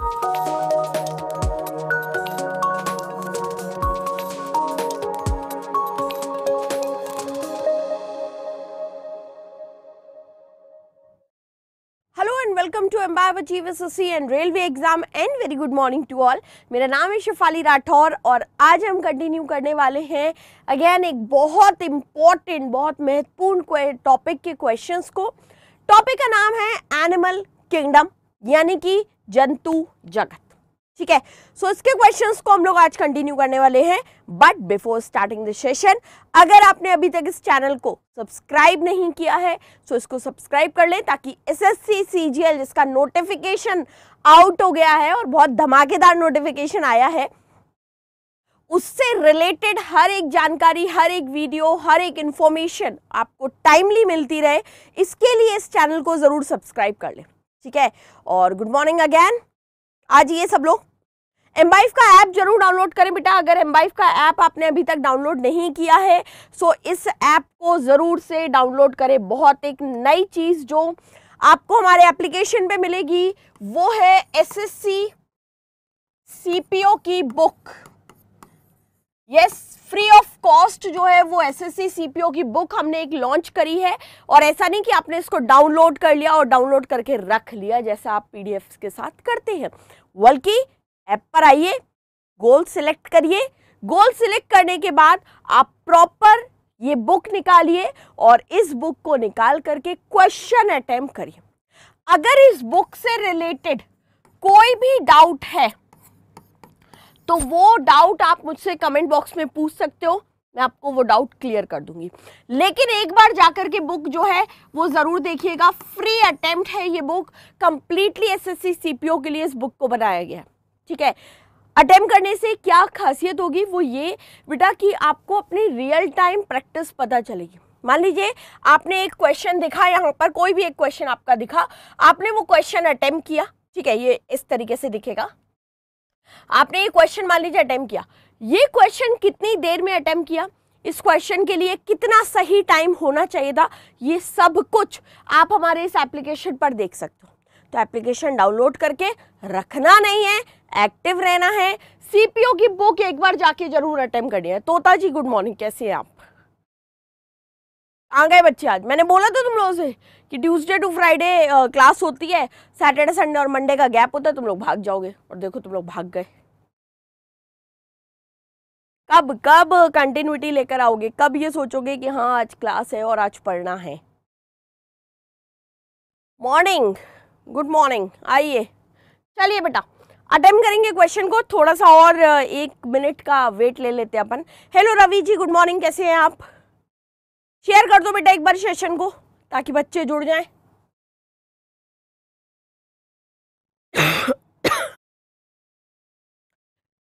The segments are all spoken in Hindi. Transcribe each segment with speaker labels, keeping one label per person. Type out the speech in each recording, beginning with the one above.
Speaker 1: Railway exam and very good morning to all मेरा नाम है शेफाली राठौर और आज हम कंटिन्यू करने वाले हैं अगेन एक बहुत इंपॉर्टेंट बहुत महत्वपूर्ण टॉपिक के क्वेश्चंस को टॉपिक का नाम है एनिमल किंगडम यानी कि जंतु जगत ठीक है सो so, इसके क्वेश्चंस को हम लोग आज कंटिन्यू करने वाले हैं but before starting the session अगर आपने अभी तक इस चैनल को सब्सक्राइब नहीं किया है सो तो so इसको सब्सक्राइब कर लें ताकि S S C C G L जिसका नोटिफिकेशन आउट हो गया है और बहुत धमाकेदार नोटिफिकेशन आया है उससे रिलेटेड हर एक जानकारी हर एक वीडियो हर एक इंफॉर्मेशन आपको टाइमली मिलती रहे इसके लिए इस चैनल को ज़रूर सब्सक्राइब कर लें ठीक है और गुड मॉर्निंग अगैन आ जाइए सब लोग एम्बाइफ का ऐप जरूर डाउनलोड करें बेटा अगर एम्बाइफ का ऐप आपने अभी तक डाउनलोड नहीं किया है सो इस ऐप को ज़रूर से डाउनलोड करें बहुत एक नई चीज़ जो आपको हमारे एप्लीकेशन पे मिलेगी वो है एसएससी सीपीओ की book yes free of cost जो है वो S S C C P O की बुक हमने एक लॉन्च करी है और ऐसा नहीं कि आपने इसको डाउनलोड कर लिया और डाउनलोड करके रख लिया जैसा आप पी डी एफ के साथ करते हैं बल्कि ऐप पर आइए गोल सिलेक्ट करिए गोल सिलेक्ट करने के बाद आप प्रॉपर ये बुक निकालिए और इस बुक को निकाल करके क्वेश्चन अटैम्प करिए अगर इस बुक से रिलेटेड कोई भी डाउट है तो वो डाउट आप मुझसे कमेंट बॉक्स में पूछ सकते हो मैं आपको वो डाउट क्लियर कर दूंगी लेकिन एक बार जाकर के बुक जो है वो ज़रूर देखिएगा फ्री अटेम्प्ट है ये बुक कंप्लीटली एसएससी सीपीओ के लिए इस बुक को बनाया गया ठीक है अटेम्प्ट करने से क्या खासियत होगी वो ये बेटा कि आपको अपनी रियल टाइम प्रैक्टिस पता चलेगी मान लीजिए आपने एक क्वेश्चन दिखा यहाँ पर कोई भी एक क्वेश्चन आपका दिखा आपने वो क्वेश्चन अटेम्प्ट किया ठीक है ये इस तरीके से दिखेगा आपने ये क्वेश्चन मान लीजिए अटैम्प किया ये क्वेश्चन कितनी देर में अटैम्प किया इस क्वेश्चन के लिए कितना सही टाइम होना चाहिए था ये सब कुछ आप हमारे इस एप्लीकेशन पर देख सकते हो तो एप्लीकेशन डाउनलोड करके रखना नहीं है एक्टिव रहना है सीपीओ की बुक एक बार जाके जरूर अटेम्प करनी है तोता जी गुड मॉर्निंग कैसे हैं आप आ गए बच्चे आज मैंने बोला था तुम लोगों से कि ट्यूसडे टू फ्राइडे क्लास होती है सैटरडे संडे और मंडे का गैप होता है तुम लोग भाग जाओगे और देखो तुम लोग भाग गए कब कब कंटिन्यूटी लेकर आओगे कब ये सोचोगे कि हाँ आज क्लास है और आज पढ़ना है मॉर्निंग गुड मॉर्निंग आइए चलिए बेटा अटेम्प्ट करेंगे क्वेश्चन को थोड़ा सा और एक मिनट का वेट ले लेते हैं अपन hello Ravi ji good morning कैसे हैं आप शेयर कर दो बेटा एक बार सेशन को ताकि
Speaker 2: बच्चे जुड़ जाए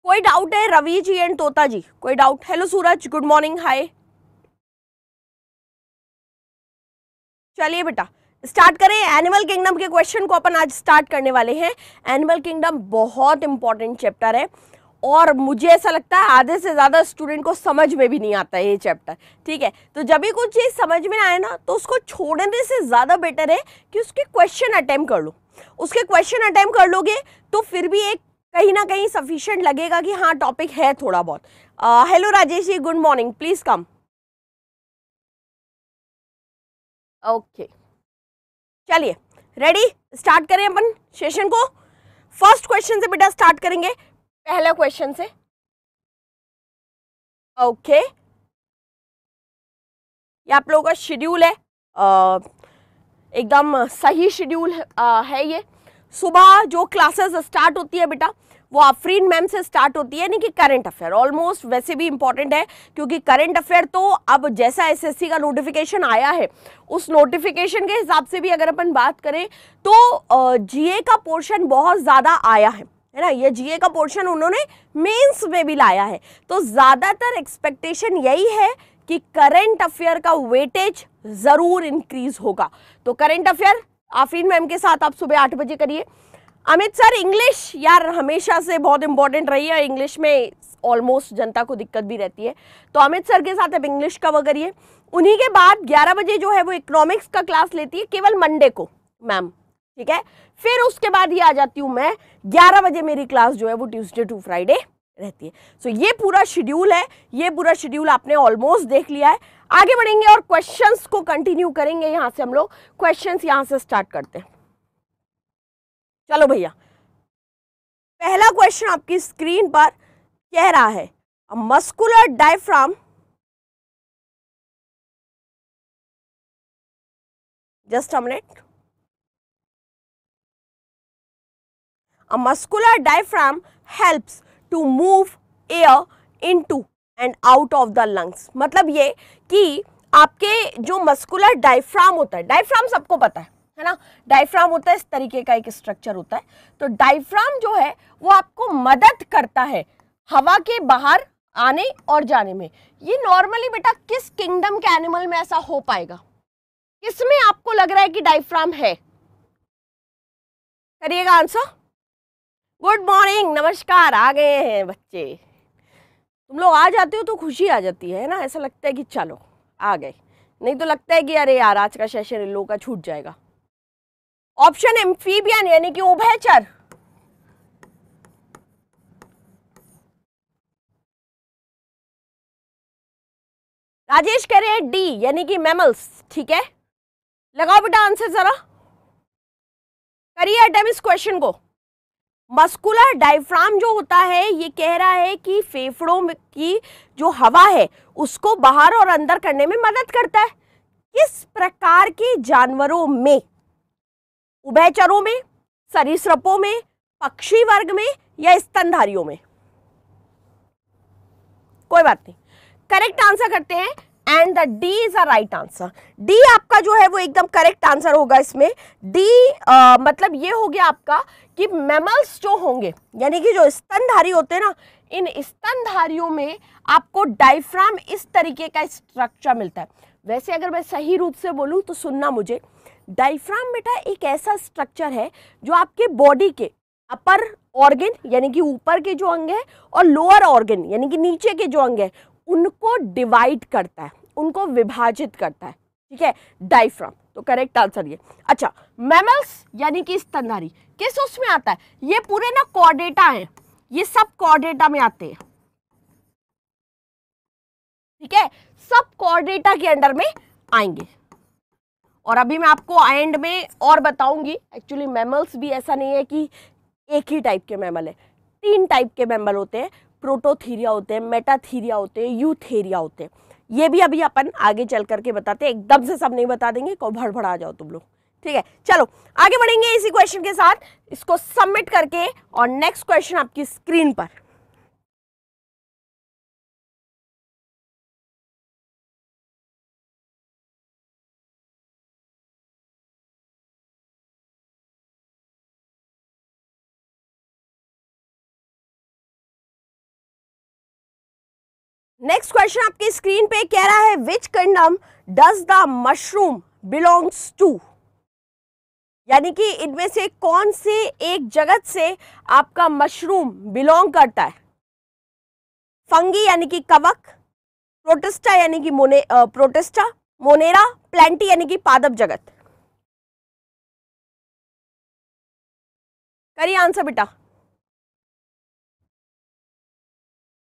Speaker 2: कोई डाउट है रवि जी एंड तोता जी कोई doubt hello
Speaker 1: Suraj good morning hi चलिए बेटा स्टार्ट करें एनिमल किंगडम के क्वेश्चन को अपन आज स्टार्ट करने वाले हैं एनिमल किंगडम बहुत इंपॉर्टेंट चैप्टर है और मुझे ऐसा लगता है आधे से ज़्यादा स्टूडेंट को समझ में भी नहीं आता है ये चैप्टर ठीक है तो जब भी कुछ चीज़ समझ में आए ना तो उसको छोड़ने से ज़्यादा बेटर है कि उसके क्वेश्चन अटैम्प्ट कर लो उसके क्वेश्चन अटैम्प्ट कर लोगे तो फिर भी एक कहीं ना कहीं सफिशियंट लगेगा कि हाँ टॉपिक है थोड़ा बहुत hello Rajesh ji good morning please come okay
Speaker 2: चलिए रेडी स्टार्ट करें अपन सेशन को फर्स्ट क्वेश्चन से बेटा स्टार्ट करेंगे पहला क्वेश्चन से
Speaker 1: ओके ये आप लोगों का शेड्यूल है एकदम सही शेड्यूल है ये सुबह जो क्लासेस स्टार्ट होती है बेटा वो आफरीन मैम से स्टार्ट होती है यानी कि करंट अफेयर ऑलमोस्ट वैसे भी इंपॉर्टेंट है क्योंकि करंट अफेयर तो अब जैसा एसएससी का नोटिफिकेशन आया है उस नोटिफिकेशन के हिसाब से भी अगर अपन बात करें तो जीए का पोर्शन बहुत ज़्यादा आया है है ना ये जीए का पोर्शन उन्होंने मेंस में भी लाया है तो ज़्यादातर एक्सपेक्टेशन यही है कि करंट अफेयर का वेटेज ज़रूर इंक्रीज होगा तो करंट अफेयर आफरीन मैम के साथ आप सुबह आठ बजे करिए अमित सर इंग्लिश यार हमेशा से बहुत इंपॉर्टेंट रही है इंग्लिश में ऑलमोस्ट जनता को दिक्कत भी रहती है तो अमित सर के साथ अब इंग्लिश कवर करिए उन्हीं के बाद 11 बजे जो है वो इकोनॉमिक्स का क्लास लेती है केवल मंडे को मैम ठीक है फिर उसके बाद ही आ जाती हूँ मैं ग्यारह बजे मेरी क्लास जो है वो ट्यूसडे टू फ्राइडे रहती है सो so, ये पूरा शेड्यूल है ये पूरा शेड्यूल आपने ऑलमोस्ट देख लिया है आगे बढ़ेंगे और क्वेश्चंस को कंटिन्यू करेंगे यहां से हम लोग क्वेश्चन यहां से स्टार्ट करते हैं चलो भैया पहला क्वेश्चन आपकी स्क्रीन पर कह रहा है muscular diaphragm just a minute A muscular diaphragm helps to move air into and out of the lungs मतलब ये कि आपके जो मस्कुलर डायफ्राम होता है डायफ्राम सबको पता है है ना डायफ्राम होता है इस तरीके का एक स्ट्रक्चर होता है तो डायफ्राम जो है वो आपको मदद करता है हवा के बाहर आने और जाने में ये नॉर्मली बेटा किस किंगडम के एनिमल में ऐसा हो पाएगा किस में आपको लग रहा है कि डायफ्राम है करिएगा आंसर गुड मॉर्निंग नमस्कार आ गए हैं बच्चे तुम लोग आ जाते हो तो खुशी आ जाती है ना ऐसा लगता है कि चलो आ गए नहीं तो लगता है कि अरे यार आज का सेशन इन लोगों का छूट जाएगा ऑप्शन एम्फीबियन यानी कि उभयचर
Speaker 2: राजेश कह रहे हैं डी यानी कि मेमल्स ठीक है लगाओ
Speaker 1: बेटा आंसर जरा करिए अटैम इस क्वेश्चन को मस्कुलर डायफ्राम जो होता है ये कह रहा है कि फेफड़ों की जो हवा है उसको बाहर और अंदर करने में मदद करता है किस प्रकार के जानवरों में उभयचरों में सरीसृपों में पक्षी वर्ग में या स्तनधारियों में कोई बात नहीं करेक्ट आंसर करते हैं and the D is a right answer D आपका जो है वो एकदम करेक्ट आंसर होगा इसमें डी uh, मतलब ये हो गया आपका कि मेमल्स जो होंगे यानी कि जो स्तनधारी होते हैं ना इन स्तनधारियों में आपको डाइफ्राम इस तरीके का स्ट्रक्चर मिलता है वैसे अगर मैं सही रूप से बोलूँ तो सुनना मुझे डाइफ्राम बेटा एक ऐसा स्ट्रक्चर है जो आपके बॉडी के अपर ऑर्गन यानी कि ऊपर के जो अंग है और लोअर ऑर्गन यानी कि नीचे के जो अंग है उनको डिवाइड करता है उनको विभाजित करता है ठीक है डाइफ्राम तो करेक्ट आंसर ये अच्छा मैमल्स यानी कि स्तनधारी किस उसमें आता है ये पूरे ना कॉर्डेटा है ये सब कॉर्डेटा में आते हैं ठीक है सब कॉर्डेटा के अंडर में आएंगे और अभी मैं आपको एंड में और बताऊंगी एक्चुअली मैमल्स भी ऐसा नहीं है कि एक ही टाइप के मैमल है तीन टाइप के मैमल होते हैं प्रोटोथीरिया होते हैं मेटाथीरिया होते हैं यूथेरिया होते हैं ये भी अभी अपन आगे चल करके बताते हैं एकदम से सब नहीं बता देंगे को भड़बड़ा जाओ तुम लोग ठीक है चलो आगे बढ़ेंगे इसी क्वेश्चन के साथ इसको सबमिट करके और नेक्स्ट क्वेश्चन आपकी स्क्रीन पर नेक्स्ट क्वेश्चन आपकी स्क्रीन पे कह रहा है which kingdom does the mushroom belongs to यानी कि इनमें से कौन से एक जगत से आपका मशरूम बिलोंग करता है फंगी यानी कि कवक प्रोटेस्टा यानी कि मोने प्रोटेस्टा मोनेरा प्लांटी यानी कि पादप जगत
Speaker 2: करिए आंसर बेटा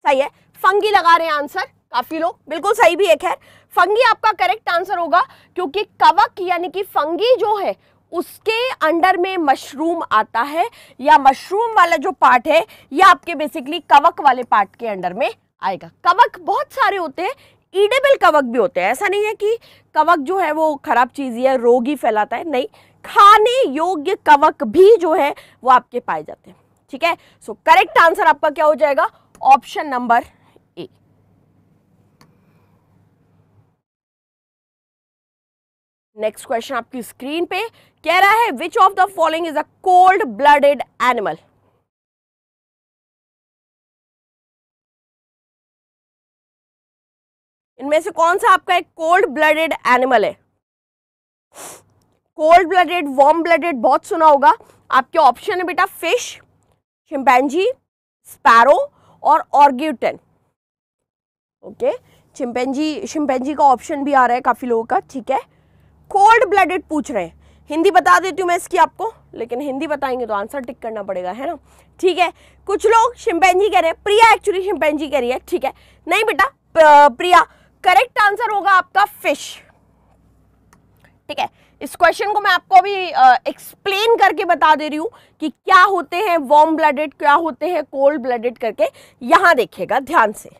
Speaker 1: सही है फंगी लगा रहे हैं आंसर काफी लोग बिल्कुल सही भी एक है फंगी आपका करेक्ट आंसर होगा क्योंकि कवक यानी कि फंगी जो है उसके अंडर में मशरूम आता है या मशरूम वाला जो पार्ट है ये आपके बेसिकली कवक वाले पार्ट के अंडर में आएगा कवक बहुत सारे होते हैं ईडेबल कवक भी होते हैं ऐसा नहीं है कि कवक जो है वो खराब चीज़ है रोग ही फैलाता है नहीं खाने योग्य कवक भी जो है वो आपके पाए जाते हैं ठीक है सो करेक्ट आंसर आपका क्या हो जाएगा ऑप्शन नंबर नेक्स्ट क्वेश्चन आपकी स्क्रीन पे कह रहा है which of the following is a cold blooded animal इनमें से कौन सा आपका एक कोल्ड ब्लडेड एनिमल है कोल्ड ब्लडेड वार्म ब्लडेड बहुत सुना होगा आपके ऑप्शन है बेटा फिश चिंपैंजी स्पैरो और ऑर्ग्यूटन ओके चिंपैंजी चिंपैंजी का ऑप्शन भी आ रहा है काफ़ी लोगों का ठीक है कोल्ड ब्लडेड पूछ रहे हैं हिंदी बता देती हूँ मैं इसकी आपको लेकिन हिंदी बताएंगे तो आंसर टिक करना पड़ेगा है ना ठीक है कुछ लोग जी कह रहे हैं प्रिया एक्चुअली जी कह रही है ठीक है नहीं बेटा प्रिया करेक्ट आंसर होगा आपका फिश ठीक है इस क्वेश्चन को मैं आपको अभी एक्सप्लेन करके बता दे रही हूँ कि क्या होते हैं वॉर्म ब्लडेड क्या होते हैं कोल्ड ब्लडेड करके यहाँ देखिएगा ध्यान से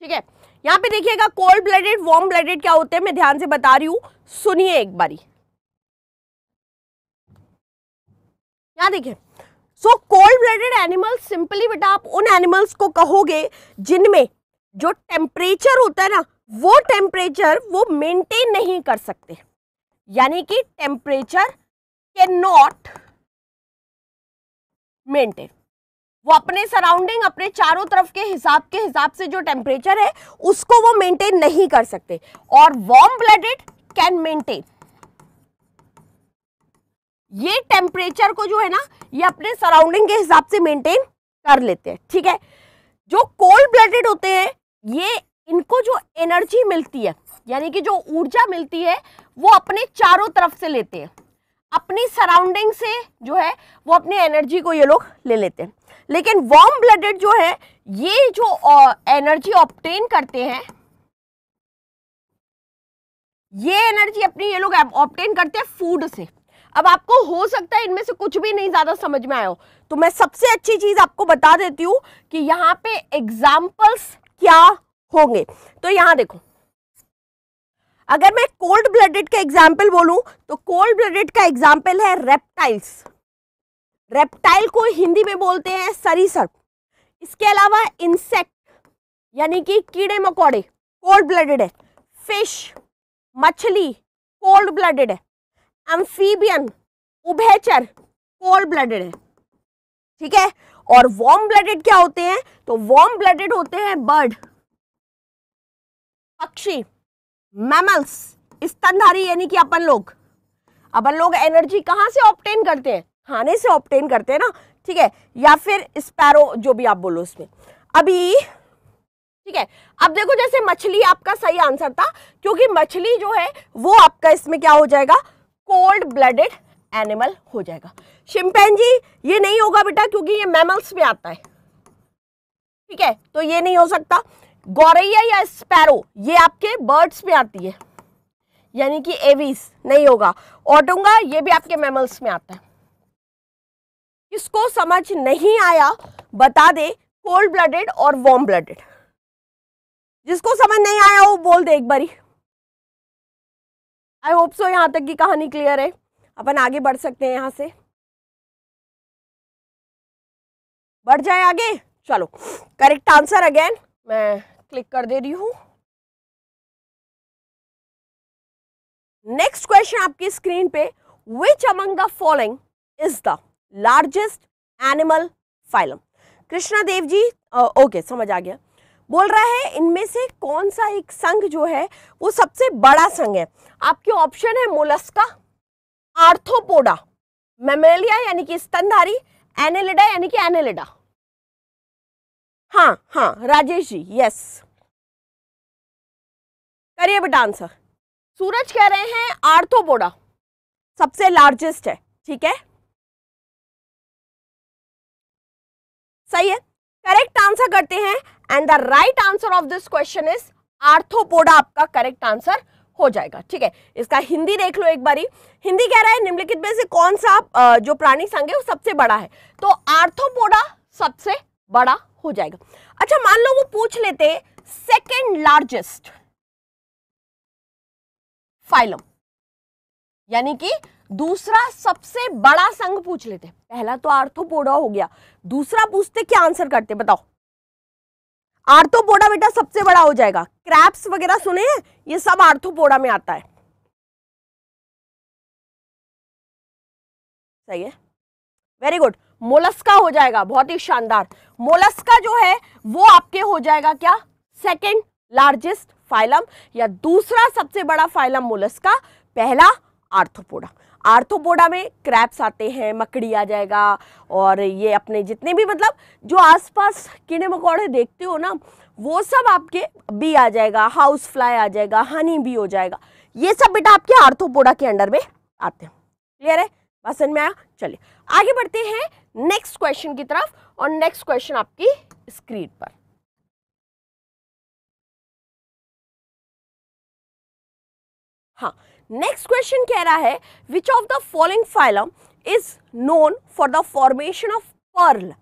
Speaker 1: ठीक है यहाँ पे देखिएगा कोल्ड ब्लडेड वार्म ब्लडेड क्या होते हैं मैं ध्यान से बता रही हूँ सुनिए एक बारी यहाँ देखिए so cold blooded animals simply बेटा आप उन एनिमल्स को कहोगे जिनमें जो टेम्परेचर होता है ना वो टेम्परेचर वो मेंटेन नहीं कर सकते यानी कि टेम्परेचर कैन नॉट मेंटेन वो अपने सराउंडिंग अपने चारों तरफ के हिसाब के हिसाब से जो टेम्परेचर है उसको वो मेंटेन नहीं कर सकते और वार्म ब्लडेड कैन मेंटेन ये टेम्परेचर को जो है ना ये अपने सराउंडिंग के हिसाब से मेंटेन कर लेते हैं ठीक है जो कोल्ड ब्लडेड होते हैं ये इनको जो एनर्जी मिलती है यानी कि जो ऊर्जा मिलती है वो अपने चारों तरफ से लेते हैं अपनी सराउंडिंग से जो है वो अपनी एनर्जी को ये लोग ले लेते हैं लेकिन वार्म ब्लडेड जो है ये जो एनर्जी ऑप्टेन करते हैं ये एनर्जी अपनी ये लोग ऑप्टेन करते हैं फूड से अब आपको हो सकता है इनमें से कुछ भी नहीं ज़्यादा समझ में आया हो तो मैं सबसे अच्छी चीज़ आपको बता देती हूं कि यहां पे एग्जाम्पल्स क्या होंगे तो यहां देखो अगर मैं कोल्ड ब्लडेड का एग्जाम्पल बोलूं तो कोल्ड ब्लडेड का एग्जाम्पल है रेप्टाइल्स रेप्टाइल को हिंदी में बोलते हैं सरीसर्प इसके अलावा इंसेक्ट यानी कि कीड़े मकोड़े कोल्ड ब्लडेड है फिश मछली कोल्ड ब्लडेड है एम्फीबियन उभयचर कोल्ड ब्लडेड है ठीक है और वॉर्म ब्लडेड क्या होते हैं तो वॉर्म ब्लडेड होते हैं बर्ड पक्षी मैमल्स स्तनधारी यानी कि अपन लोग अपन लोग एनर्जी कहाँ से ऑप्टेन करते हैं खाने से ऑप्टेन करते हैं ना ठीक है या फिर स्पैरो जो भी आप बोलो उसमें अभी ठीक है अब देखो जैसे मछली आपका सही आंसर था क्योंकि मछली जो है वो आपका इसमें क्या हो जाएगा कोल्ड ब्लडेड एनिमल हो जाएगा शिम्पेंजी ये नहीं होगा बेटा क्योंकि ये मैमल्स में आता है ठीक है तो ये नहीं हो सकता गौरैया या स्पैरो ये आपके बर्ड्स में आती है यानी कि एवीस नहीं होगा ऑटोंगा ये भी आपके मैमल्स में आता है किसको समझ नहीं आया बता दे कोल्ड ब्लडेड और वार्म ब्लडेड जिसको समझ नहीं आया वो बोल दे एक बारी आई होप सो यहाँ तक की कहानी क्लियर है अपन आगे बढ़
Speaker 2: सकते हैं यहाँ से बढ़ जाए आगे चलो करेक्ट आंसर अगेन मैं क्लिक कर दे रही हूँ
Speaker 1: नेक्स्ट क्वेश्चन आपकी स्क्रीन पे which among the following is the largest animal phylum Krishna Dev ji आ, ओके समझ आ गया बोल रहा है इनमें से कौन सा एक संघ जो है वो सबसे बड़ा संघ है आपके ऑप्शन है मोलस्का आर्थोपोडा मेमेलिया यानी कि स्तनधारी एनेलिडा यानी कि एनेलिडा
Speaker 2: हाँ हाँ राजेश जी यस करिए बेटा आंसर सूरज कह रहे हैं आर्थोपोडा सबसे लार्जेस्ट है ठीक है सही है
Speaker 1: करेक्ट आंसर करते हैं and the right answer of this question is arthropoda आपका करेक्ट आंसर हो जाएगा ठीक है इसका हिंदी देख लो एक बारी हिंदी कह रहा है निम्नलिखित में से कौन सा जो प्राणी संघ है वो सबसे बड़ा है तो आर्थोपोडा सबसे बड़ा हो जाएगा अच्छा मान लो वो पूछ लेते सेकेंड लार्जेस्ट फाइलम यानी कि दूसरा सबसे बड़ा संघ पूछ लेते पहला तो आर्थोपोडा हो गया दूसरा पूछते क्या आंसर करते बताओ आर्थोपोडा बेटा सबसे बड़ा हो जाएगा क्रैप्स वगैरह सुने हैं
Speaker 2: ये सब आर्थोपोडा में आता है
Speaker 1: सही है वेरी गुड मोलस्का हो जाएगा बहुत ही शानदार मोलस्का जो है वो आपके हो जाएगा क्या सेकेंड लार्जेस्ट फाइलम या दूसरा सबसे बड़ा फाइलम मोलस्का पहला आर्थोपोडा आर्थोपोडा में क्रैप्स आते हैं मकड़ी आ जाएगा और ये अपने जितने भी मतलब जो आसपास कीड़े मकोड़े देखते हो ना वो सब आपके बी आ जाएगा हाउस फ्लाई आ जाएगा हनी बी हो जाएगा ये सब बेटा आपके आर्थोपोडा के अंडर में आते हैं क्लियर है पसंद में आया चलिए आगे बढ़ते हैं नेक्स्ट क्वेश्चन की तरफ और नेक्स्ट क्वेश्चन आपकी स्क्रीन पर हाँ नेक्स्ट क्वेश्चन कह रहा है which of the following phylum is known for the formation of pearl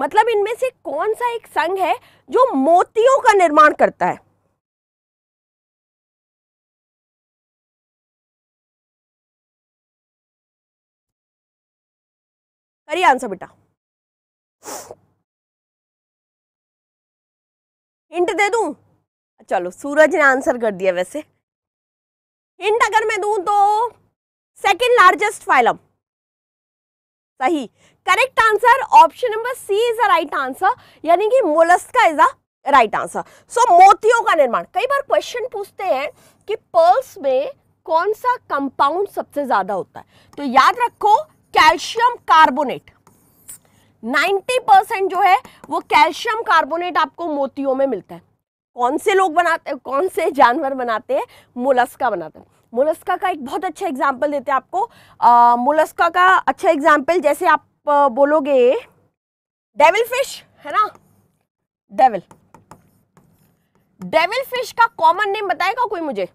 Speaker 1: मतलब इनमें से कौन सा एक संघ है जो मोतियों का निर्माण करता है
Speaker 2: करिए आंसर बेटा हिंट दे दू चलो सूरज ने आंसर कर दिया वैसे
Speaker 1: हिंट अगर मैं दू तो सेकेंड लार्जेस्ट फाइलम सही correct answer option number C is a right answer यानी कि mollusca is a right answer so मोतियों का निर्माण कई बार क्वेश्चन पूछते हैं कि पर्ल्स में कौन सा कंपाउंड सबसे ज्यादा होता है तो याद रखो कैल्शियम कार्बोनेट 90 परसेंट जो है वो कैल्शियम कार्बोनेट आपको मोतियों में मिलता है कौन से लोग बनाते कौन से जानवर बनाते हैं मोलस्का बनाते हैं मोलस्का का एक बहुत अच्छा एग्जाम्पल देते हैं आपको मोलस्का का अच्छा एग्जाम्पल जैसे आप बोलोगे डेविल फिश है ना डेविल डेविल फिश का कॉमन नेम बताएगा कोई मुझे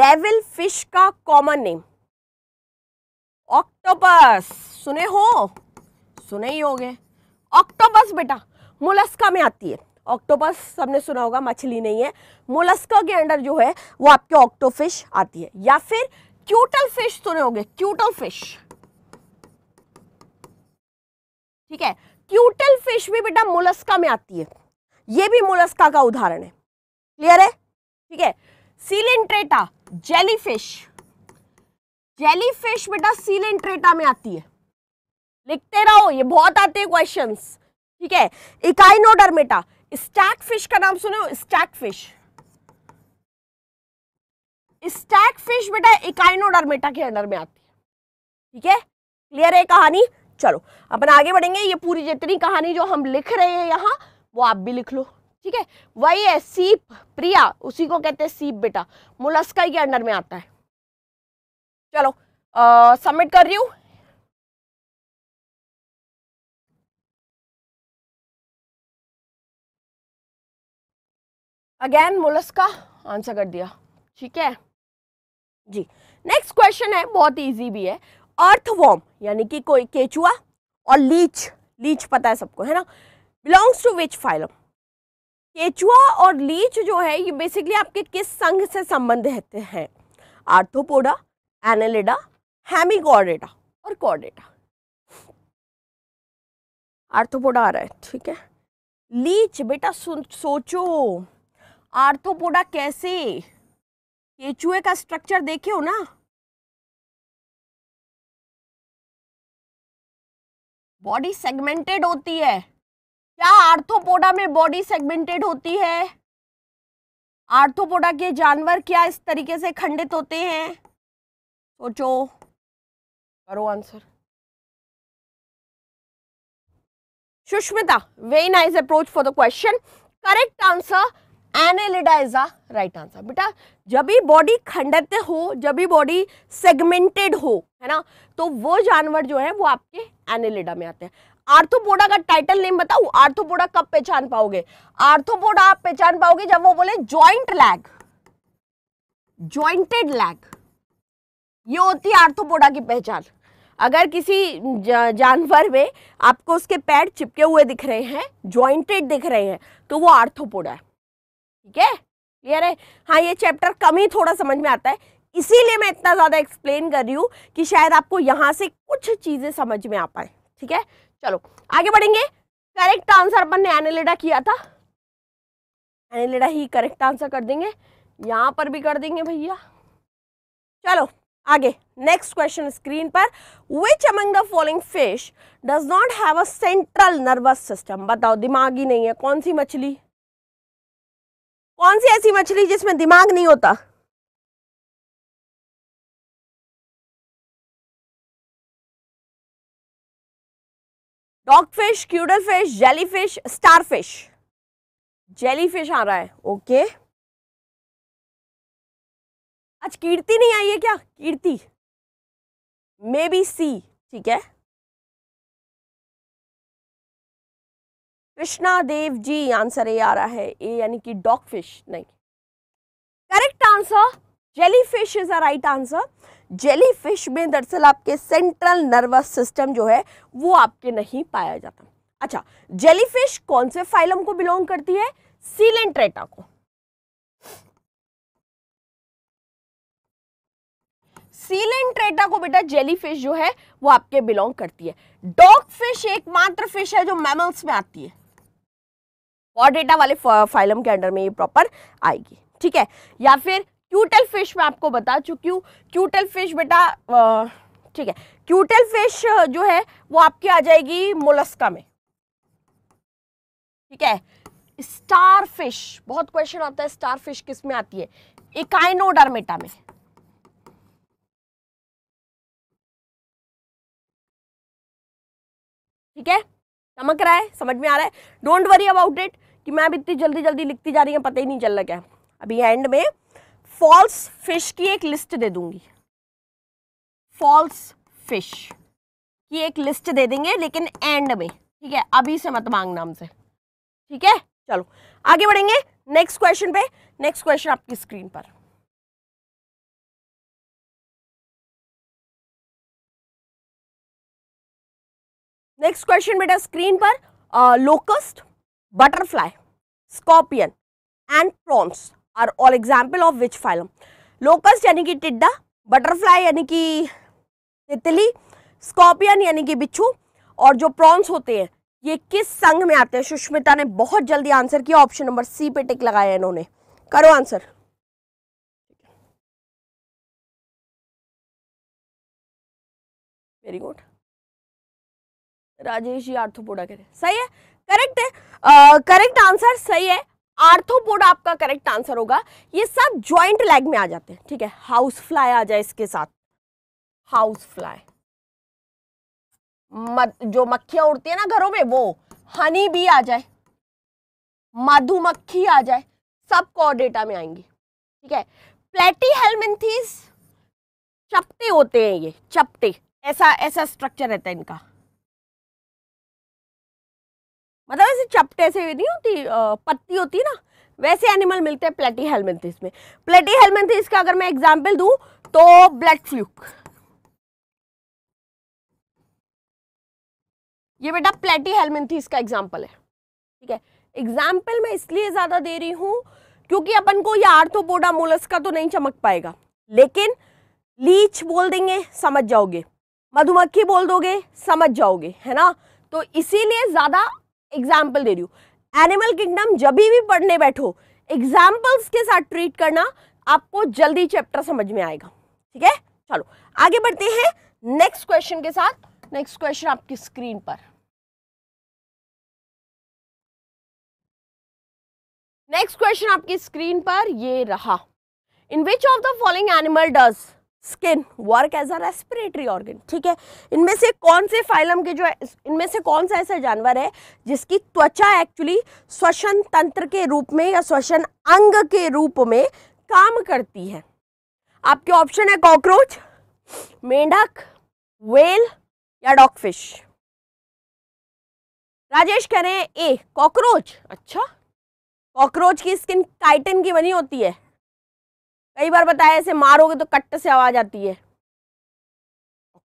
Speaker 1: डेविल फिश का कॉमन नेम ऑक्टोपस सुने हो सुने ही होगे ऑक्टोपस बेटा मोलस्का में आती है ऑक्टोपस सबने सुना होगा मछली नहीं है मोलस्का के अंडर जो है वो आपके ऑक्टोफिश आती है या फिर क्यूटल फिश सुने होंगे क्यूटल फिश ठीक है क्यूटल फिश भी बेटा मोलस्का में आती है ये भी मोलस्का का उदाहरण है क्लियर है ठीक है सीलेंट्रेटा जेलीफिश जेलीफिश बेटा सीलेंट्रेटा में आती है लिखते रहो ये बहुत आते हैं क्वेश्चंस ठीक है इकाइनोडर्मेटा स्टैक फिश का नाम सुने स्टैक फिश स्टैक फिश बेटा इकाइनोडर्मेटा के अंडर में आती है ठीक है क्लियर है कहानी चलो अपन आगे बढ़ेंगे ये पूरी जितनी कहानी जो हम लिख रहे हैं यहाँ वो आप भी लिख लो ठीक है वही है सीप प्रिया उसी को कहते हैं सीप बेटा मुलस्का के अंडर में आता है चलो सबमिट
Speaker 2: कर रही हूँ अगेन मुलस का आंसर
Speaker 1: कर दिया ठीक है जी नेक्स्ट क्वेश्चन है बहुत इजी भी है अर्थ वॉर्म यानी कि कोई केचुआ और लीच लीच पता है सबको है ना बिलोंग्स टू विच फाइलम केचुआ और लीच जो है ये बेसिकली आपके किस संघ से रहते हैं आर्थोपोडा एनेलिडा हैमिकॉर्डेटा और कॉर्डेटा आर्थोपोडा आ रहा है ठीक है लीच बेटा सोचो आर्थोपोडा कैसे केचुए का स्ट्रक्चर देखे हो ना
Speaker 2: बॉडी सेगमेंटेड होती है
Speaker 1: क्या आर्थोपोडा में बॉडी सेगमेंटेड होती है आर्थोपोडा के जानवर क्या इस तरीके से खंडित होते हैं सोचो करो answer Sushmita very nice approach for the question correct answer annelida is the right answer बेटा जब भी बॉडी खंडित हो जब भी बॉडी सेगमेंटेड हो है ना तो वो जानवर जो है वो आपके एनेलिडा में आते हैं आर्थोपोडा का टाइटल नेम बताओ आर्थोपोडा कब पहचान पाओगे आर्थोपोडा आप पहचान पाओगे जब वो बोले ज्वाइंट लैग ज्वाइंटेड लैग ये होती है आर्थोपोडा की पहचान अगर किसी जानवर में आपको उसके पैर चिपके हुए दिख रहे हैं ज्वाइंटेड दिख रहे हैं तो वो आर्थोपोडा है ठीक है क्लियर है हाँ ये चैप्टर कम ही थोड़ा समझ में आता है इसीलिए मैं इतना ज़्यादा एक्सप्लेन कर रही हूँ कि शायद आपको यहाँ से कुछ चीज़ें समझ में आ पाए ठीक है चलो आगे बढ़ेंगे करेक्ट आंसर अपन ने एनेलिडा किया था एनेलिडा ही करेक्ट आंसर कर देंगे यहाँ पर भी कर देंगे भैया चलो आगे नेक्स्ट क्वेश्चन स्क्रीन पर which among the following fish does not have a central nervous system बताओ दिमाग ही नहीं है कौन सी मछली कौन सी ऐसी मछली जिसमें दिमाग
Speaker 2: नहीं होता dog fish cuttle fish jelly fish star fish jelly fish आ रहा है ओके आज कीर्ति नहीं आई है क्या कीर्ति मे बी सी ठीक है
Speaker 1: कृष्णा देव जी आंसर ए आ रहा है ए यानी कि डॉग फिश नहीं correct answer jelly fish is a right answer jelly fish में दरअसल आपके सेंट्रल नर्वस सिस्टम जो है वो आपके नहीं पाया जाता अच्छा जेली फिश कौन से फाइलम को बिलोंग करती है सीलेंट्रेटा को सीलेंट्रेटा को बेटा जेली फिश जो है वो आपके बिलोंग करती है डॉग फिश एकमात्र फिश है जो मैमल्स में आती है और डेटा वाले फाइलम के अंडर में ये प्रॉपर आएगी ठीक है या फिर क्यूटल फिश मैं आपको बता चुकी हूँ क्यूटल फिश बेटा ठीक है क्यूटल फिश जो है वो आपकी आ जाएगी मोलस्का में ठीक है स्टार फिश बहुत क्वेश्चन आता है स्टार फिश किस में आती है इकाइनोडर्मेटा में ठीक है चमक रहा है समझ में आ रहा है डोंट वरी अबाउट इट कि अभी इतनी जल्दी जल्दी लिखती जा रही हूँ पता ही नहीं चल रहा क्या अभी एंड में फॉल्स फिश की एक लिस्ट दे दूंगी फॉल्स फिश की एक लिस्ट दे देंगे लेकिन एंड में ठीक है अभी से मत मांगना से ठीक है चलो आगे बढ़ेंगे नेक्स्ट क्वेश्चन पे नेक्स्ट क्वेश्चन आपकी स्क्रीन
Speaker 2: पर नेक्स्ट क्वेश्चन बेटा स्क्रीन पर locust
Speaker 1: uh, butterfly scorpion and prawns are all example of which phylum Locust यानी कि टिड्डा बटरफ्लाई यानी कि तितली स्कॉर्पियन यानी कि बिच्छू और जो प्रॉन्स होते हैं ये किस संघ में आते हैं सुष्मिता ने बहुत जल्दी आंसर किया ऑप्शन नंबर सी पे टिक लगाया इन्होंने करो answer very good Rajesh ji arthropoda कह रहे सही है करेक्ट है करेक्ट आंसर सही है आर्थोपोड आपका करेक्ट आंसर होगा ये सब ज्वाइंट लेग में आ जाते हैं ठीक है हाउस फ्लाई आ जाए इसके साथ हाउस फ्लाई जो मक्खियां उड़ती है ना घरों में वो हनी भी आ जाए मधुमक्खी आ जाए सब कॉर्डेटा में आएंगी ठीक है प्लेटी हेलमिंथीस चपटे होते हैं ये चपटे ऐसा ऐसा स्ट्रक्चर रहता है इनका मतलब ऐसे चपटे से नहीं होती पत्ती होती ना वैसे एनिमल मिलते हैं प्लेटी हेलमेंथिस में प्लेटी हेलमेंथिस का अगर मैं एग्जाम्पल दू तो ब्लड फ्लूक ये बेटा प्लेटी हेलमेंथिस का एग्जाम्पल है ठीक है एग्जाम्पल मैं इसलिए ज़्यादा दे रही हूं क्योंकि अपन को ये आर्थोपोडा मोलस का तो नहीं चमक पाएगा लेकिन लीच बोल देंगे समझ जाओगे मधुमक्खी बोल दोगे समझ जाओगे है ना तो इसीलिए ज़्यादा एग्जाम्पल दे रही हूँ एनिमल किंगडम जब भी पढ़ने बैठो एग्जाम्पल्स के साथ ट्रीट करना आपको जल्दी चैप्टर समझ में आएगा ठीक है चलो आगे बढ़ते हैं नेक्स्ट क्वेश्चन के साथ नेक्स्ट क्वेश्चन आपकी स्क्रीन पर नेक्स्ट क्वेश्चन आपकी स्क्रीन पर ये रहा in which of the following animal does skin work as a respiratory organ ठीक है इनमें से कौन से फाइलम के जो है इनमें से कौन सा ऐसा जानवर है जिसकी त्वचा एक्चुअली श्वसन तंत्र के रूप में या श्वसन अंग के रूप में काम करती है आपके ऑप्शन है कॉकरोच मेंढक वेल या डॉगफिश राजेश कह रहे हैं ए कॉकरोच अच्छा कॉकरोच की स्किन काइटन की बनी होती है कई बार बताया ऐसे मारोगे तो कट्ट से आवाज आती है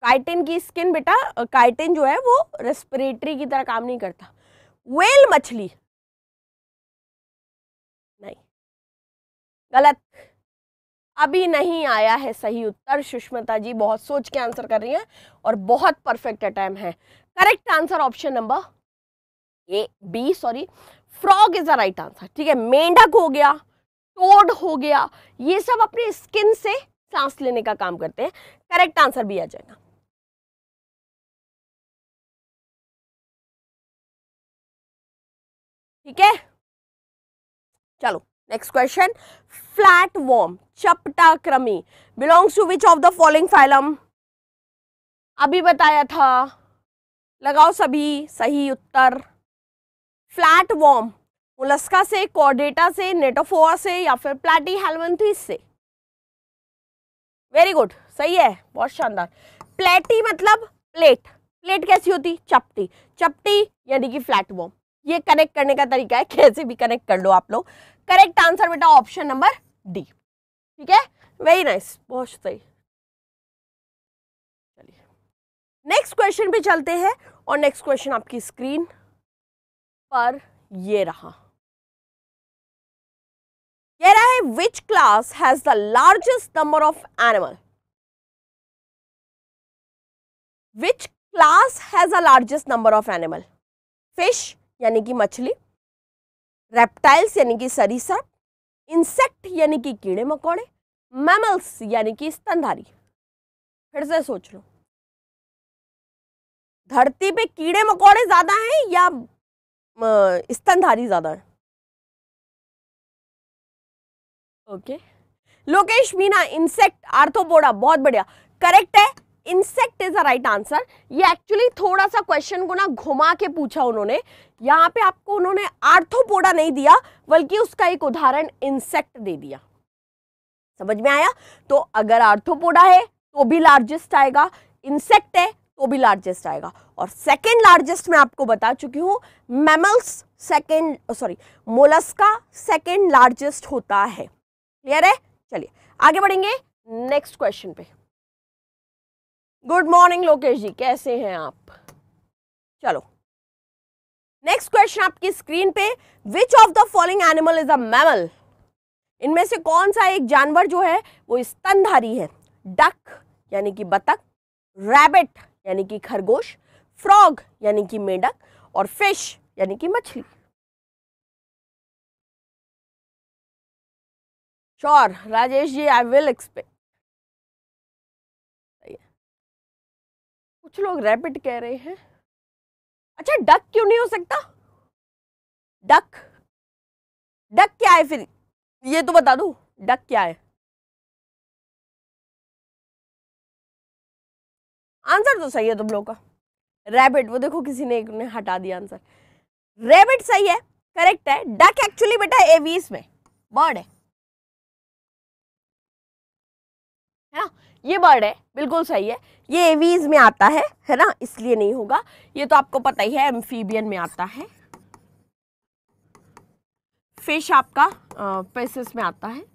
Speaker 1: काइटिन की स्किन बेटा काइटिन जो है वो रेस्पिरेटरी की तरह काम नहीं करता वेल मछली नहीं गलत अभी नहीं आया है सही उत्तर सुष्मिता जी बहुत सोच के आंसर कर रही हैं और बहुत परफेक्ट अटैम है correct answer option number A B sorry frog is the right answer ठीक है मेंढक हो गया टोड हो गया ये सब अपने स्किन से सांस लेने का काम करते हैं करेक्ट आंसर भी आ जाएगा ठीक है चलो नेक्स्ट क्वेश्चन फ्लैट वॉर्म चपटा क्रमी belongs to which of the following phylum अभी बताया था लगाओ सभी सही उत्तर फ्लैट वॉर्म मोलस्का से कॉर्डेटा से नेटोफोआ से या फिर प्लाटी हेलमेंथीस से वेरी गुड सही है बहुत शानदार प्लेटी मतलब प्लेट प्लेट कैसी होती चपटी चपटी यानी कि फ्लैट बॉम ये कनेक्ट करने का तरीका है कैसे भी कनेक्ट कर लो आप लोग करेक्ट आंसर बेटा ऑप्शन नंबर डी ठीक है वेरी नाइस बहुत सही
Speaker 2: चलिए नेक्स्ट क्वेश्चन पे चलते हैं और नेक्स्ट क्वेश्चन आपकी स्क्रीन पर ये रहा कह रहा है which class
Speaker 1: has the largest number of animal which class has a largest number of animal fish यानी कि मछली रेप्टाइल्स यानी कि सरीसा इंसेक्ट यानी कि कीड़े मकोड़े मैमल्स यानी कि स्तनधारी फिर से सोच लो धरती पे कीड़े मकोड़े ज्यादा हैं या स्तनधारी ज्यादा है okay Lokesh Meena insect arthropoda बहुत बढ़िया करेक्ट है insect is a right answer ये एक्चुअली थोड़ा सा क्वेश्चन को ना घुमा के पूछा उन्होंने यहाँ पे आपको उन्होंने आर्थोपोडा नहीं दिया बल्कि उसका एक उदाहरण इंसेक्ट दे दिया समझ में आया तो अगर आर्थोपोडा है तो भी लार्जेस्ट आएगा इंसेक्ट है तो भी लार्जेस्ट आएगा और सेकेंड लार्जेस्ट मैं आपको बता चुकी हूँ mammals second sorry mollusca second largest होता है क्लियर है चलिए आगे बढ़ेंगे नेक्स्ट क्वेश्चन पे गुड मॉर्निंग लोकेश जी कैसे हैं आप चलो नेक्स्ट क्वेश्चन आपकी स्क्रीन पे which of the following animal is a mammal इनमें से कौन सा एक जानवर जो है वो स्तनधारी है डक यानी कि बतख रैबिट यानी कि खरगोश फ्रॉग यानी कि मेढक और फिश यानी कि मछली
Speaker 2: sure Rajesh ji I will expect कुछ लोग रैपिड कह रहे हैं अच्छा डक क्यों नहीं हो सकता डक डक क्या है फिर ये तो बता दो डक क्या है आंसर
Speaker 1: तो सही है तुम लोग का रैबिट वो देखो किसी ने एक ने हटा दिया आंसर रैबिट सही है करेक्ट है डक एक्चुअली बेटा एवीस में बर्ड है है ना ये वर्ड है बिल्कुल सही है ये एवीज में आता है है ना इसलिए नहीं होगा ये तो आपको पता ही है एम्फीबियन में आता है फिश आपका पेसिस में आता है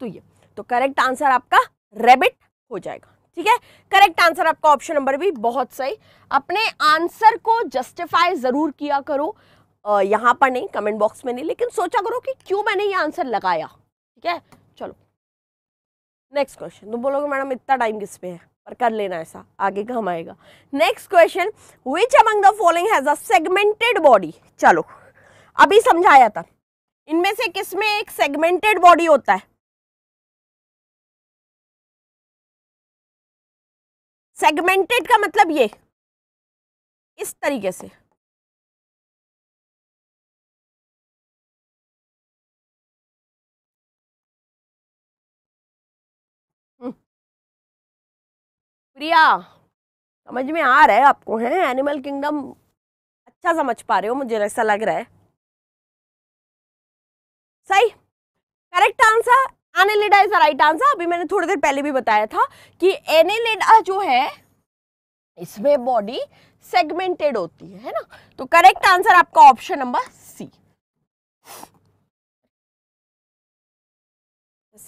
Speaker 1: तो ये तो करेक्ट आंसर आपका रेबिट हो जाएगा ठीक है करेक्ट आंसर आपका ऑप्शन नंबर भी बहुत सही अपने आंसर को जस्टिफाई ज़रूर किया करो यहां पर नहीं कमेंट बॉक्स में नहीं लेकिन सोचा करो कि क्यों मैंने ये आंसर लगाया ठीक है नेक्स्ट क्वेश्चन तुम बोलोगे मैडम इतना टाइम किस पे है पर कर लेना ऐसा आगे कम आएगा next question which among the following has a segmented body चलो अभी समझाया था इनमें से किस में एक सेगमेंटेड बॉडी होता है
Speaker 2: सेगमेंटेड का मतलब ये इस तरीके से प्रिया समझ
Speaker 1: में आ रहा है आपको है एनिमल किंगडम अच्छा समझ पा रहे हो मुझे ऐसा लग रहा है सही correct answer annelida is right answer अभी मैंने थोड़ी देर पहले भी बताया था कि एनेलिडा जो है इसमें बॉडी सेगमेंटेड होती है है ना तो करेक्ट आंसर आपका ऑप्शन नंबर सी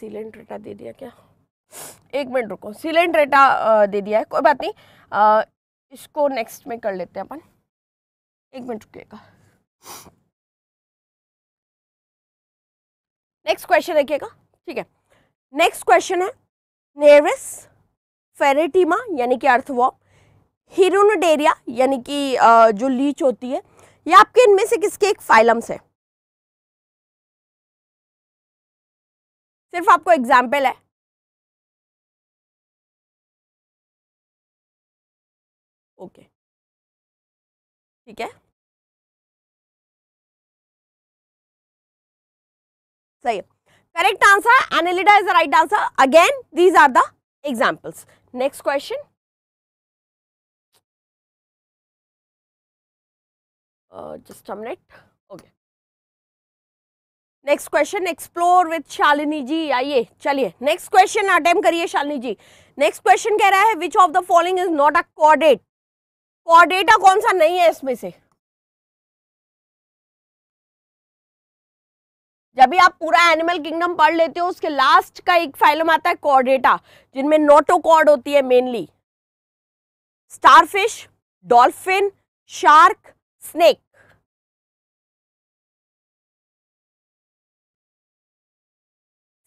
Speaker 1: सीलेंट दे दिया क्या एक मिनट रुको सिलेंड रेटा दे दिया है कोई बात नहीं आ, इसको नेक्स्ट में कर लेते हैं अपन एक मिनट रुकिएगा
Speaker 2: नेक्स्ट क्वेश्चन देखिएगा ठीक है
Speaker 1: नेक्स्ट क्वेश्चन है नेरिस फेरेटिमा यानी कि अर्थवॉर्म हिरोनोडेरिया यानी कि जो लीच होती है ये आपके इनमें से किसके एक फाइलम्स
Speaker 2: है सिर्फ आपको एग्जाम्पल है ओके ठीक है सही है correct answer annelida is the right answer again these are the examples next question just a minute. Okay.
Speaker 1: Next question, explore with जी आइए चलिए नेक्स्ट क्वेश्चन अटेम्प करिए शालिनी जी नेक्स्ट क्वेश्चन कह रहा है which of the following is not a chordata कौन सा नहीं है इसमें से जब भी आप पूरा एनिमल किंगडम पढ़ लेते हो उसके लास्ट का एक फाइलम आता है कॉर्डेटा जिनमें नोटोकॉर्ड होती है mainly starfish dolphin shark snake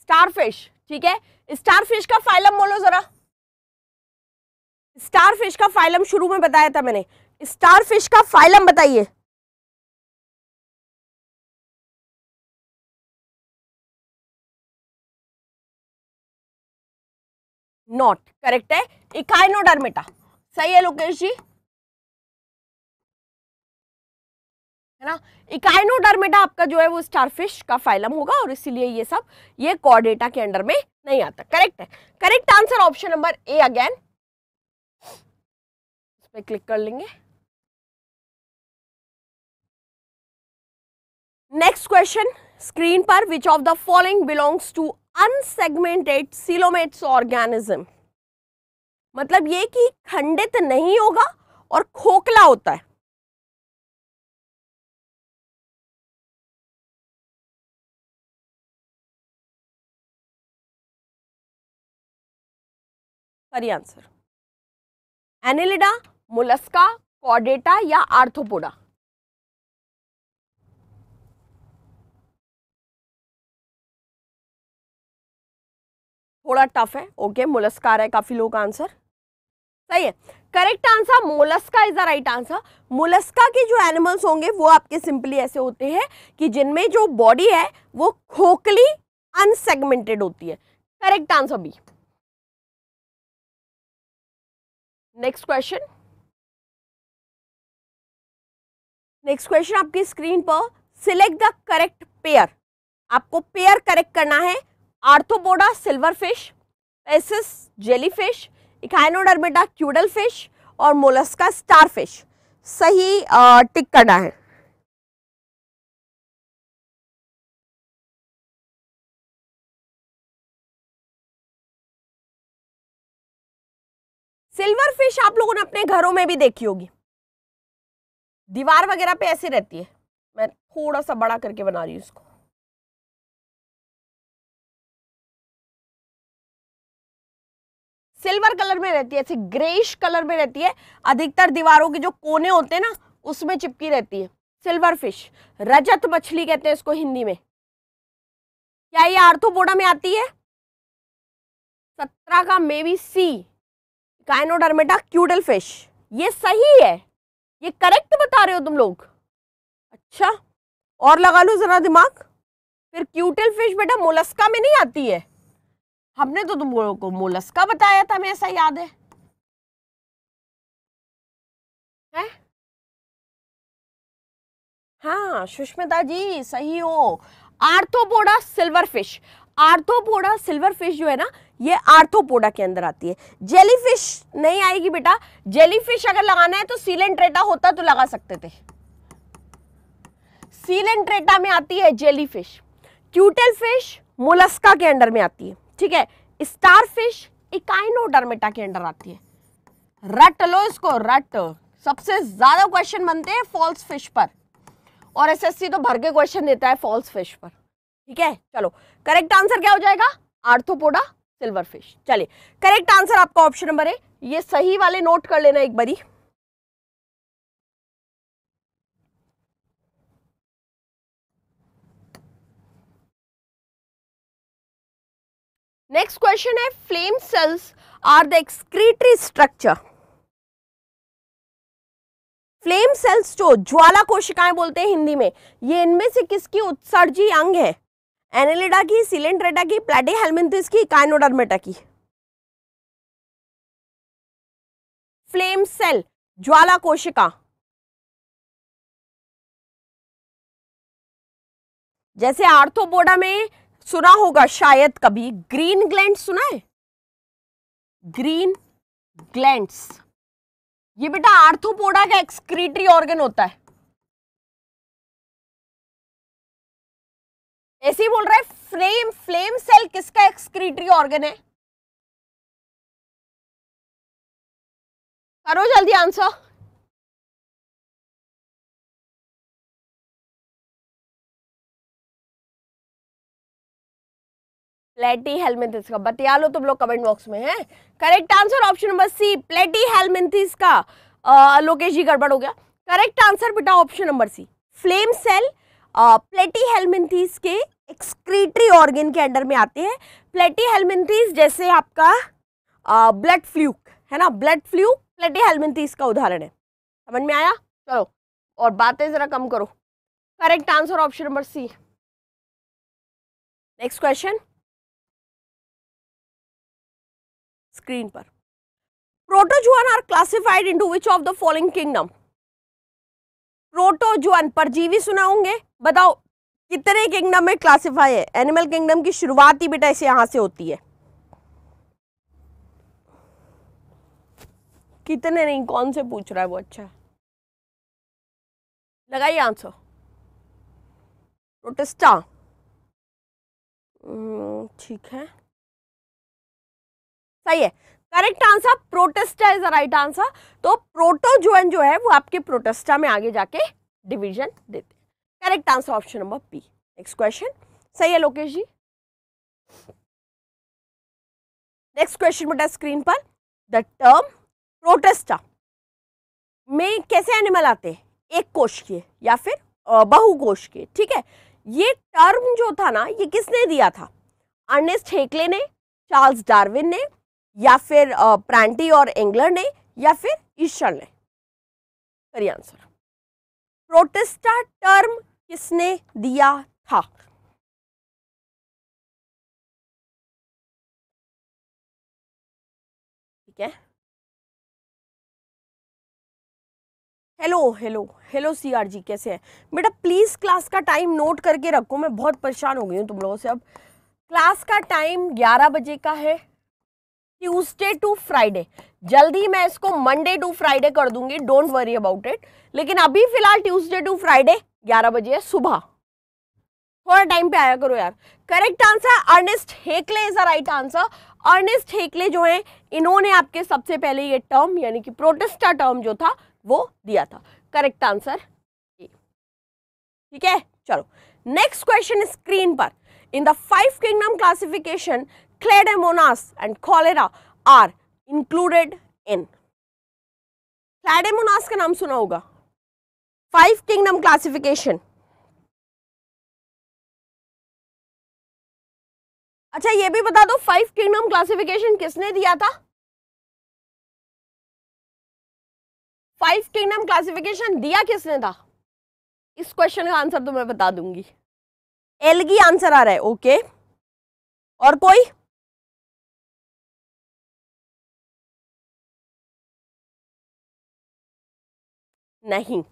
Speaker 2: starfish ठीक है स्टारफिश का फाइलम बोलो जरा स्टार फिश का फाइलम शुरू में बताया था मैंने स्टार फिश का फाइलम बताइए नॉट करेक्ट है इकाइनोडर्मेटा सही है लोकेश
Speaker 1: जी है ना इकाइनोडर्मेटा आपका जो है वो स्टारफिश का फाइलम होगा और इसीलिए ये सब ये कॉर्डेटा के अंडर में नहीं आता करेक्ट है correct answer option number A again
Speaker 2: इस पर क्लिक कर लेंगे
Speaker 1: नेक्स्ट क्वेश्चन स्क्रीन पर which of the following belongs to unsegmented coelomates organism मतलब ये कि खंडित नहीं
Speaker 2: होगा और खोखला होता है सॉरी आंसर एनिलिडा मुलस्का कॉडेटा या आर्थोपोडा
Speaker 1: थोड़ा टफ है ओके मुलस्कार रहा है काफी लोग आंसर सही है correct answer mollusca is the right answer mollusca के जो एनिमल्स होंगे वो आपके सिंपली ऐसे होते हैं कि जिनमें जो बॉडी है वो खोखली अनसेगमेंटेड होती है करेक्ट आंसर भी नेक्स्ट क्वेश्चन
Speaker 2: नेक्स्ट क्वेश्चन आपकी स्क्रीन पर
Speaker 1: सिलेक्ट द करेक्ट पेयर आपको पेयर करेक्ट करना है arthropoda silverfish pisces jellyfish echinodermata cuttlefish और मोलस्का स्टार फिश सही टिक करना है
Speaker 2: सिल्वर फिश आप लोगों ने अपने घरों में भी देखी होगी दीवार वगैरह पे ऐसी रहती है मैं थोड़ा सा बड़ा करके बना रही हूँ इसको
Speaker 1: सिल्वर कलर में रहती है ऐसे ग्रेश कलर में रहती है अधिकतर दीवारों के जो कोने होते हैं ना उसमें चिपकी रहती है सिल्वर फिश रजत मछली कहते हैं इसको हिंदी में क्या ये आर्थोपोडा में आती है सत्रह का मेवी सी काइनोडर्मेटा क्यूडल फिश ये सही है ये करेक्ट बता रहे हो तुम लोग अच्छा और लगा लो ज़रा दिमाग फिर क्यूटल फिश बेटा मोलस्का में नहीं आती है हमने तो तुम लोगों को मोलस्का बताया था हमें ऐसा याद है
Speaker 2: हैं हाँ सुष्मिता
Speaker 1: जी सही हो arthropoda silverfish arthropoda silverfish जो है ना ये आर्थोपोडा के अंदर आती है जेलीफिश नहीं आएगी बेटा जेलीफिश अगर लगाना है तो सीलेंट्रेटा होता तो लगा सकते थे सीलेंट्रेटा में आती है जेलीफिश क्यूटल फिश मोलस्का के अंदर में आती है ठीक है स्टार फिश इकाइनोडर्मेटा के अंदर आती है रट लो इसको रट सबसे ज्यादा क्वेश्चन बनते हैं फॉल्स फिश पर और एसएससी तो भर के क्वेश्चन देता है फॉल्स फिश पर ठीक है चलो करेक्ट आंसर क्या हो जाएगा आर्थोपोडा सिल्वर फिश चलिए करेक्ट आंसर आपका ऑप्शन नंबर है ये सही वाले नोट कर लेना एक बारी नेक्स्ट क्वेश्चन है flame cells are the excretory structure flame cells जो ज्वाला कोशिकाएं बोलते हैं हिंदी में ये इनमें से किसकी उत्सर्जी अंग है सिलेंड्रेटा की प्लाटी हेलमिंथिस की
Speaker 2: काइनोडर्मेटा की फ्लेम सेल ज्वाला कोशिका जैसे आर्थोबोडा में सुना होगा शायद कभी ग्रीन ग्लैंड सुना है ग्रीन ग्लैंड ये बेटा आर्थोपोडा का एक्सक्रीटरी ऑर्गन होता है ऐसे ही बोल रहा है फ्लेम फ्लेम सेल किसका एक्सक्रीटरी ऑर्गन है करो जल्दी आंसर प्लेटी हेलमेंथिस का
Speaker 1: बतिया लो तुम लोग कमेंट बॉक्स में है correct answer option number C platyhelminthes का लोकेश जी गड़बड़ हो गया करेक्ट आंसर बेटा option number C flame cell platyhelminthes के एक्सक्रीटरी ऑर्गेन के अंडर में आते हैं प्लेटी हेलमेंथीज जैसे आपका ब्लड फ्लूक है ना ब्लड फ्लू प्लेटी हेलमेंथीज का उदाहरण है समझ में आया चलो और बातें ज़रा कम करो correct answer
Speaker 2: option number C next question screen पर protozoan are classified into which
Speaker 1: of the following kingdom protozoan परजीवी सुना होंगे बताओ कितने किंगडम में क्लासिफाई है एनिमल किंगडम की शुरुआत ही बेटा इसे यहां से होती है कितने नहीं कौन से पूछ रहा है वो अच्छा लगाइए आंसर
Speaker 2: प्रोटेस्टा हम्म, ठीक है
Speaker 1: सही है correct answer protista is the right answer तो प्रोटोजुअन जो है वो आपके प्रोटेस्टा में आगे जाके डिवीजन देते correct answer option number B next question सही है लोकेश जी नेक्स्ट क्वेश्चन बेटा स्क्रीन पर द टर्म प्रोटेस्टा में कैसे एनिमल आते हैं एक कोश के या फिर बहुकोश के ठीक है ये टर्म जो था ना ये किसने दिया था अर्नेस्ट हेकले ने चार्ल्स डार्विन ने या फिर प्रांटी और एंग्लर ने या फिर ईश्वर ने करिए आंसर प्रोटेस्टा टर्म किसने
Speaker 2: दिया था ठीक है
Speaker 1: hello hello hello C R G ji कैसे हैं बेटा प्लीज़ क्लास का टाइम नोट करके रखो मैं बहुत परेशान हो गई हूँ तुम लोगों से अब क्लास का टाइम 11 बजे का है ट्यूसडे टू फ्राइडे जल्दी मैं इसको मंडे टू फ्राइडे कर दूंगी डोंट वरी अबाउट इट लेकिन अभी फिलहाल ट्यूसडे टू फ्राइडे ग्यारह बजे है सुबह थोड़ा टाइम पे आया करो यार correct answer Ernst Haeckel is the right answer Ernst Haeckel जो है इन्होंने आपके सबसे पहले ये टर्म यानी कि प्रोटेस्टा टर्म जो था वो दिया था करेक्ट आंसर ठीक है चलो नेक्स्ट क्वेश्चन स्क्रीन पर in the five kingdom classification chlamydomonas and chlorella are included in chlamydomonas का नाम सुना होगा five kingdom classification
Speaker 2: अच्छा ये भी बता दो फाइव किंगडम क्लासिफिकेशन किसने दिया था
Speaker 1: फाइव किंगडम क्लासिफिकेशन दिया किसने था इस क्वेश्चन का आंसर तो मैं बता दूंगी एलगी आंसर आ रहा है ओके और कोई नहीं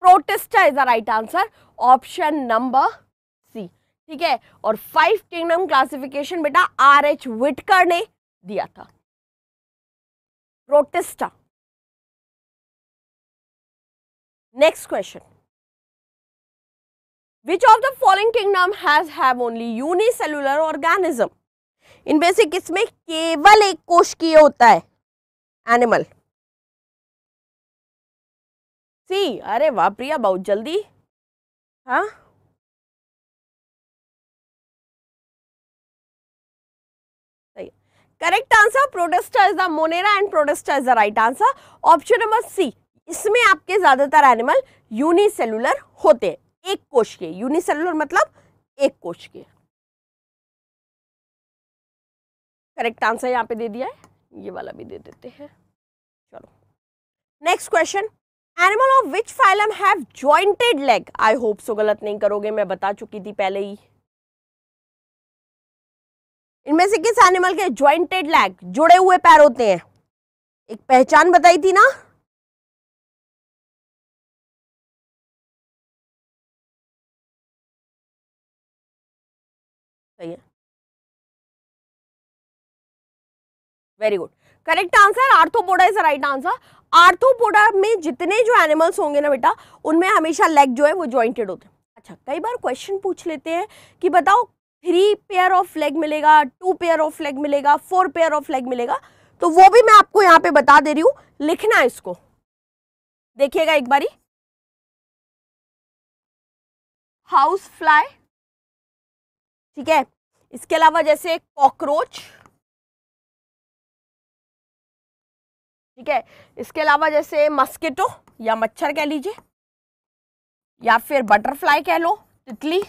Speaker 1: protista is the right answer option number C ठीक है और फाइव किंगडम क्लासिफिकेशन बेटा आर एच विटकर ने दिया था protista next question which of the following kingdom has have only unicellular organism इनमें से किसमें केवल एक कोश होता है एनिमल
Speaker 2: सी अरे वाह प्रिया बहुत जल्दी हाँ
Speaker 1: correct answer protista is the monera and protista is the right answer option number C इसमें आपके ज्यादातर एनिमल यूनिसेलुलर होते हैं एक कोश के यूनिसेलुलर मतलब एक कोश के करेक्ट आंसर यहाँ पे दे दिया है ये वाला भी दे देते हैं चलो next question animal of which phylum have jointed leg I hope so गलत नहीं करोगे मैं बता चुकी थी पहले ही इनमें से किस एनिमल के ज्वाइंटेड लेग जुड़े हुए पैर होते हैं एक पहचान बताई थी ना सही है very good correct answer arthropoda is right answer arthropoda में जितने जो एनिमल्स होंगे ना बेटा उनमें हमेशा लेग जो है वो ज्वाइंटेड होते हैं अच्छा कई बार क्वेश्चन पूछ लेते हैं कि बताओ थ्री पेयर ऑफ लेग मिलेगा टू पेयर ऑफ लेग मिलेगा फोर पेयर ऑफ लेग मिलेगा तो वो भी मैं आपको यहाँ पे बता दे रही हूँ लिखना है इसको
Speaker 2: देखिएगा एक बारी हाउस फ्लाई ठीक है इसके अलावा जैसे कॉकरोच ठीक है इसके अलावा जैसे
Speaker 1: मस्किटो या मच्छर कह लीजिए या फिर बटरफ्लाई कह लो तितली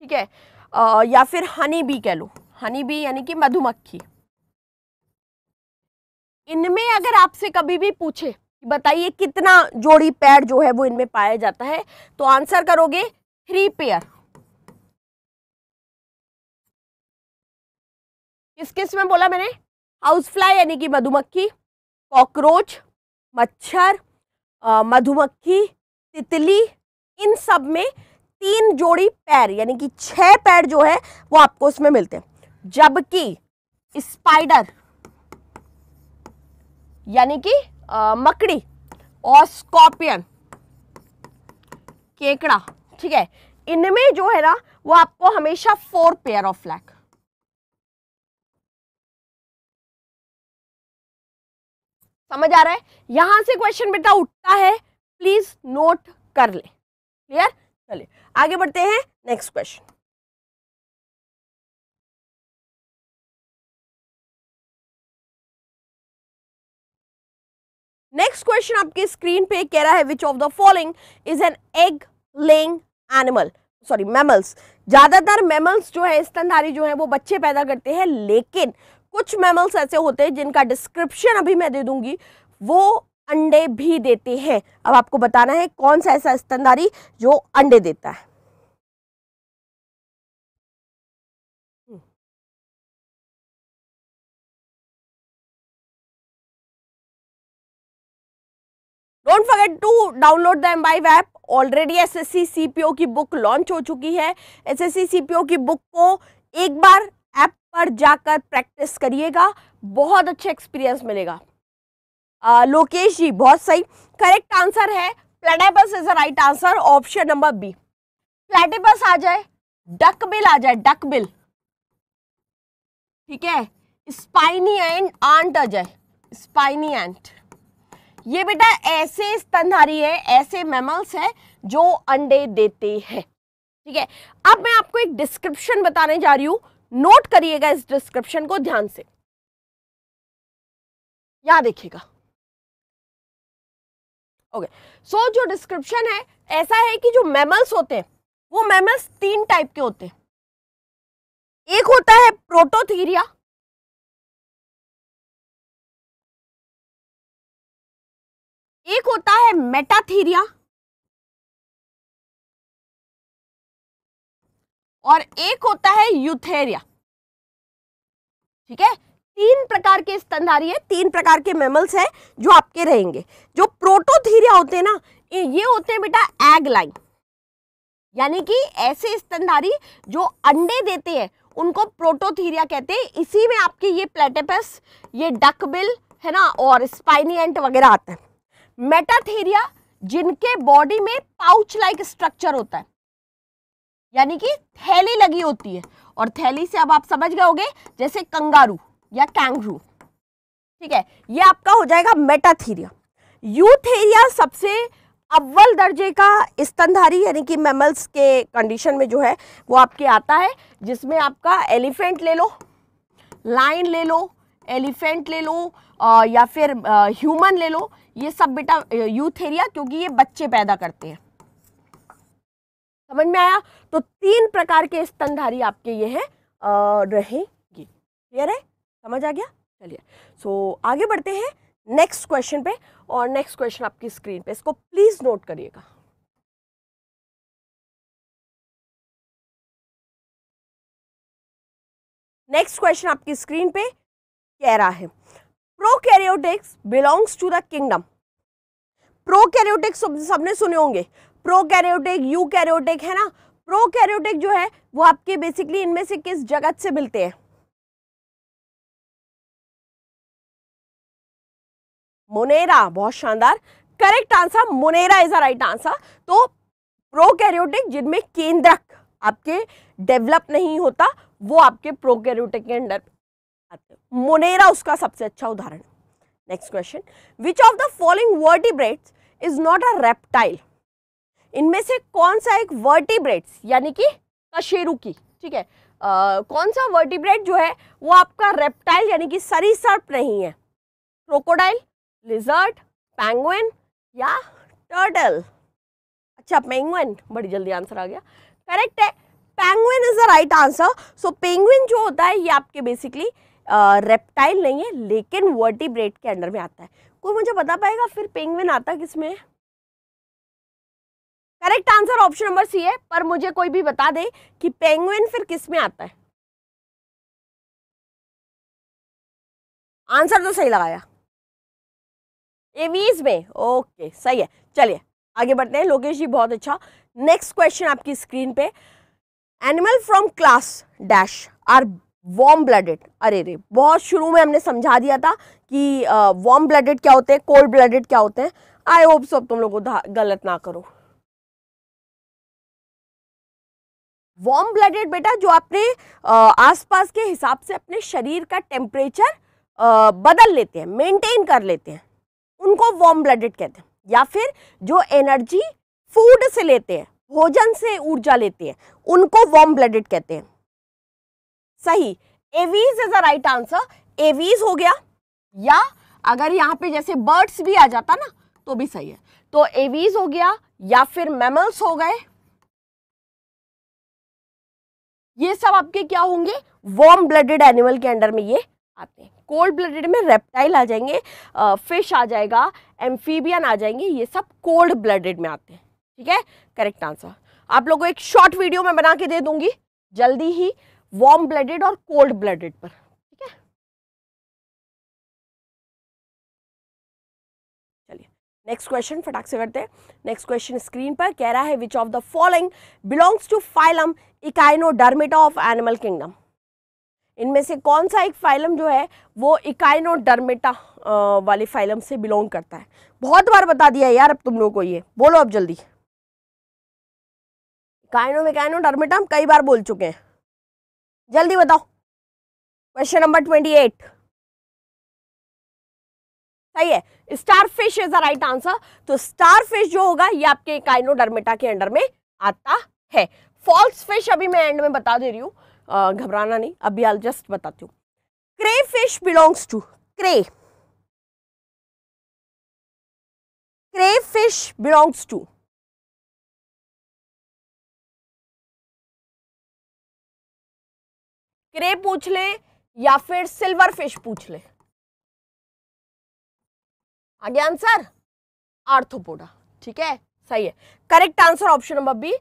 Speaker 1: ठीक है आ, या फिर हनी बी कह लो हनी बी यानी कि मधुमक्खी इनमें अगर आपसे कभी भी पूछे कि बताइए कितना जोड़ी पैर जो है वो इनमें पाया जाता है तो आंसर करोगे थ्री पेयर
Speaker 2: किस किस में बोला मैंने हाउसफ्लाई यानी कि मधुमक्खी
Speaker 1: कॉकरोच मच्छर मधुमक्खी तितली इन सब में तीन जोड़ी पैर यानी कि छह पैर जो है वो आपको उसमें मिलते हैं जबकि स्पाइडर यानी कि मकड़ी और स्कॉर्पियन केकड़ा ठीक है इनमें जो है ना वो आपको हमेशा फोर पेयर ऑफ लैक समझ आ रहा है यहां से क्वेश्चन बेटा उठता है प्लीज नोट कर ले क्लियर चलिए आगे बढ़ते हैं नेक्स्ट क्वेश्चन नेक्स्ट क्वेश्चन आपके स्क्रीन पे कह रहा है which of the following is an egg laying animal sorry mammals ज्यादातर मैमल्स जो है स्तनधारी जो है वो बच्चे पैदा करते हैं लेकिन कुछ मैमल्स ऐसे होते हैं जिनका डिस्क्रिप्शन अभी मैं दे दूंगी वो अंडे भी देते हैं अब आपको बताना है कौन सा ऐसा स्तनधारी जो अंडे देता है don't forget to download the Embibe app already S S C C P O की बुक लॉन्च हो चुकी है S S C C P O की बुक को एक बार ऐप पर जाकर प्रैक्टिस करिएगा बहुत अच्छा एक्सपीरियंस मिलेगा आ, लोकेश जी बहुत सही करेक्ट आंसर है platypus is a right answer option number B platypus आ जाए डक बिल आ जाए डक बिल ठीक है स्पाइनी एंड आंट आ जाए स्पाइनी एंट ये बेटा ऐसे स्तनधारी है ऐसे मेमल्स है जो अंडे देते हैं ठीक है अब मैं आपको एक डिस्क्रिप्शन बताने जा रही हूं नोट करिएगा इस डिस्क्रिप्शन को ध्यान से याद देखिएगा
Speaker 2: ओके सो जो डिस्क्रिप्शन है ऐसा है कि जो मैमल्स होते हैं वो मैमल्स तीन टाइप के होते हैं एक होता है प्रोटोथीरिया एक होता है मेटाथीरिया और एक होता है यूथेरिया
Speaker 1: ठीक है तीन प्रकार के स्तनधारी है तीन प्रकार के मेमल्स हैं जो आपके रहेंगे जो प्रोटोथीरिया होते हैं ना ये होते हैं बेटा एग लाइन यानी कि ऐसे स्तनधारी जो अंडे देते हैं उनको प्रोटोथीरिया कहते हैं इसी में आपके ये प्लेटेपस ये डकबिल है ना और स्पाइनी एंट वगैरह आते हैं मेटाथीरिया जिनके बॉडी में पाउच लाइक स्ट्रक्चर होता है यानी कि थैली लगी होती है और थैली से अब आप समझ गए जैसे कंगारू या कैंगरू ठीक है ये आपका हो जाएगा मेटाथीरिया यूथेरिया सबसे अव्वल दर्जे का स्तनधारी यानी कि मेमल्स के कंडीशन में जो है वो आपके आता है जिसमें आपका एलिफेंट ले लो लाइन ले लो एलिफेंट ले लो या फिर ह्यूमन ले लो ये सब बेटा यूथेरिया क्योंकि ये बच्चे पैदा करते हैं समझ में आया तो तीन प्रकार के स्तनधारी आपके ये हैं रहेंगे क्लियर है समझ आ गया चलिए सो so, आगे बढ़ते हैं नेक्स्ट क्वेश्चन पे और नेक्स्ट क्वेश्चन आपकी स्क्रीन पे इसको प्लीज़ नोट करिएगा नेक्स्ट क्वेश्चन आपकी स्क्रीन पे कह रहा है prokaryotics belongs to the kingdom prokaryotics सबने सुने होंगे प्रोकैरियोटिक यूकैरियोटिक है ना प्रोकैरियोटिक जो है वो आपके बेसिकली इनमें से किस जगत से मिलते हैं मोनेरा बहुत शानदार correct answer monera is a right answer तो प्रोकैरियोटिक जिनमें केंद्रक आपके डेवलप नहीं होता वो आपके प्रोकैरियोटिक के अंडर आते मोनेरा उसका सबसे अच्छा उदाहरण next question which of the following vertebrates is not a reptile इनमें से कौन सा एक वर्टिब्रेट्स यानी कि कशेरुकी ठीक है आ, कौन सा वर्टिब्रेट जो है वो आपका रेप्टाइल यानी कि सरीसर्प नहीं है क्रोकोडाइल लिजर्ट पैंगुइन या टर्टल अच्छा पेंगुइन बड़ी जल्दी आंसर आ गया करेक्ट है penguin is the right answer so penguin जो होता है ये आपके बेसिकली रेप्टाइल नहीं है लेकिन वर्टिब्रेट के अंडर में आता है कोई मुझे बता पाएगा फिर पेंगुइन आता किसमें है correct answer option number C है पर मुझे कोई भी बता दे कि पेंगुइन फिर किस में आता है
Speaker 2: आंसर तो सही लगाया
Speaker 1: एवीज में ओके सही है चलिए आगे बढ़ते हैं लोकेश जी बहुत अच्छा नेक्स्ट क्वेश्चन आपकी स्क्रीन पे animal from class dash are warm blooded अरे रे बहुत शुरू में हमने समझा दिया था कि वॉम ब्लडेड क्या होते हैं कोल्ड ब्लडेड क्या होते हैं आई होप सब तुम लोग गलत ना करो वार्म ब्लडेड बेटा जो अपने आसपास के हिसाब से अपने शरीर का टेम्परेचर बदल लेते हैं मेंटेन कर लेते हैं उनको वार्म ब्लडेड कहते हैं या फिर जो एनर्जी फूड से लेते हैं भोजन से ऊर्जा लेते हैं उनको वार्म ब्लडेड कहते हैं सही aves is a right answer aves हो गया या अगर यहाँ पे जैसे बर्ड्स भी आ जाता ना तो भी सही है तो एवीज हो गया या फिर मेमल्स हो गए ये सब आपके क्या होंगे वार्म ब्लडेड एनिमल के अंडर में ये आते हैं कोल्ड ब्लडेड में रेप्टाइल आ जाएंगे फिश आ जाएगा एम्फीबियन आ जाएंगे ये सब कोल्ड ब्लडेड में आते हैं ठीक है करेक्ट आंसर आप लोगों को एक शॉर्ट वीडियो में बना के दे दूंगी जल्दी ही वार्म ब्लडेड और
Speaker 2: कोल्ड ब्लडेड पर
Speaker 1: नेक्स्ट क्वेश्चन फटाक से करते हैं नेक्स्ट क्वेश्चन स्क्रीन पर कह रहा है which of the following belongs to phylum echino echinodermata of animal kingdom इनमें से कौन सा एक फाइलम जो है वो इकाइनो इकाइनोडर्मेटा वाले फाइलम से बिलोंग करता है बहुत बार बता दिया यार अब तुम लोगों को ये बोलो अब जल्दी इकाइनो विकाइनो मेकाइनोडर्मेटा हम कई बार बोल चुके हैं जल्दी बताओ क्वेश्चन नंबर ट्वेंटी सही है starfish is the right answer तो स्टार फिश जो होगा ये आपके काइनोडर्मेटा के अंडर में आता है फॉल्स फिश अभी मैं एंड में बता दे रही हूँ घबराना नहीं अभी आल जस्ट बताती हूँ crayfish belongs to cray
Speaker 2: crayfish belongs to cray पूछ
Speaker 1: ले या फिर सिल्वर फिश पूछ ले आ गया आंसर आर्थोपोडा ठीक है सही है correct answer option number B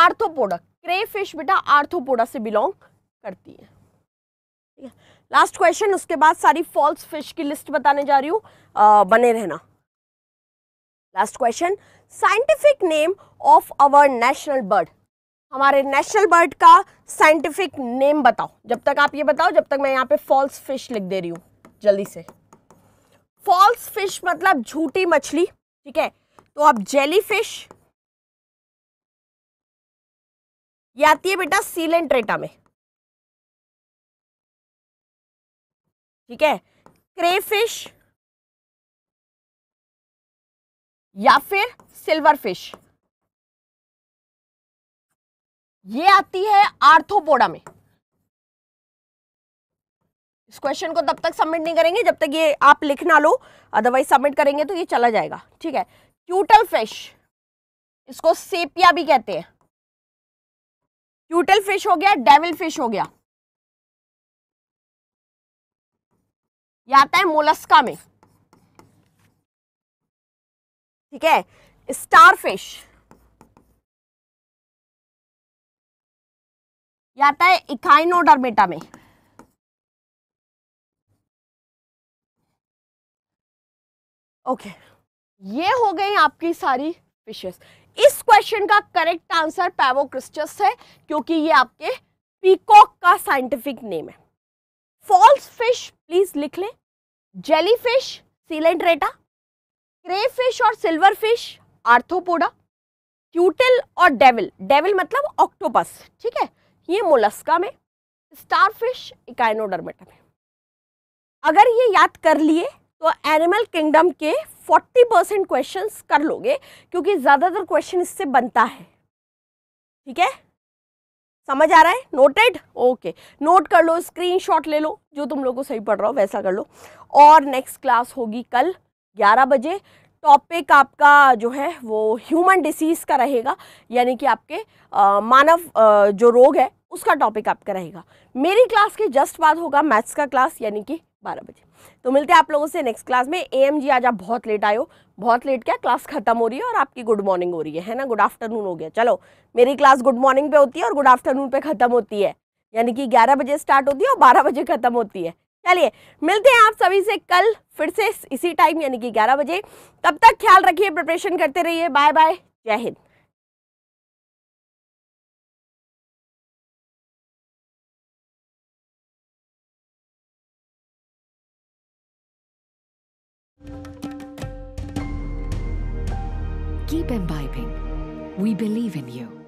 Speaker 1: arthropoda crayfish बेटा आर्थोपोडा से बिलोंग करती है ठीक है लास्ट क्वेश्चन उसके बाद सारी फॉल्स फिश की लिस्ट बताने जा रही हूँ बने रहना last question scientific name of our national bird हमारे नेशनल बर्ड का साइंटिफिक नेम बताओ जब तक आप ये बताओ जब तक मैं यहाँ पे फॉल्स फिश लिख दे रही हूँ जल्दी से फॉल्स फिश मतलब झूठी मछली ठीक है तो अब जेली फिश
Speaker 2: ये आती है बेटा सीलेंट में ठीक है क्रेफिश या फिर सिल्वर फिश ये आती है आर्थोपोडा में
Speaker 1: इस क्वेश्चन को तब तक सबमिट नहीं करेंगे जब तक ये आप लिख ना लो अदरवाइज सबमिट करेंगे तो ये चला जाएगा ठीक है क्यूटल फिश इसको सेपिया भी कहते
Speaker 2: हैं क्यूटल फिश हो गया डेविल फिश हो गया यह आता है मोलस्का में ठीक है स्टार फिश आता है इकाइनोडर्मेटा में
Speaker 1: ओके okay. ये हो गई आपकी सारी फिशेस इस क्वेश्चन का करेक्ट आंसर पैवोक्रिस्टस है क्योंकि ये आपके पीकॉक का साइंटिफिक नेम है फॉल्स फिश प्लीज लिख लें jellyfish coelenterata crayfish और सिल्वर फिश आर्थोपोडा क्यूटल और डेविल डेविल मतलब ऑक्टोपस ठीक है ये मोलस्का में स्टार फिश इकाइनोडर्मेटा में अगर ये याद कर लिए तो एनिमल किंगडम के 40 परसेंट क्वेश्चन कर लोगे क्योंकि ज़्यादातर क्वेश्चन इससे बनता है ठीक है समझ आ रहा है नोटेड ओके नोट कर लो स्क्रीनशॉट ले लो जो तुम लोग को सही पढ़ रहा हो वैसा कर लो और नेक्स्ट क्लास होगी कल 11 बजे टॉपिक आपका जो है वो ह्यूमन डिसीज़ का रहेगा यानी कि आपके आ, मानव आ, जो रोग है उसका टॉपिक आपका रहेगा मेरी क्लास के जस्ट बाद होगा मैथ्स का क्लास यानी कि बारह बजे तो मिलते हैं आप लोगों से नेक्स्ट क्लास में ए एम जी आज आप बहुत लेट आयो बहुत लेट क्या क्लास खत्म हो रही है और आपकी गुड मॉर्निंग हो रही है है ना गुड आफ्टरनून हो गया चलो मेरी क्लास गुड मॉर्निंग पे होती है और गुड आफ्टरनून पे खत्म होती है यानी कि ग्यारह बजे स्टार्ट होती है और बारह बजे खत्म होती है चलिए मिलते हैं आप सभी से कल फिर से इसी टाइम यानी कि ग्यारह बजे तब तक ख्याल रखिए प्रिपरेशन करते रहिए बाय बाय जय Hind
Speaker 2: imbibing. We believe in you.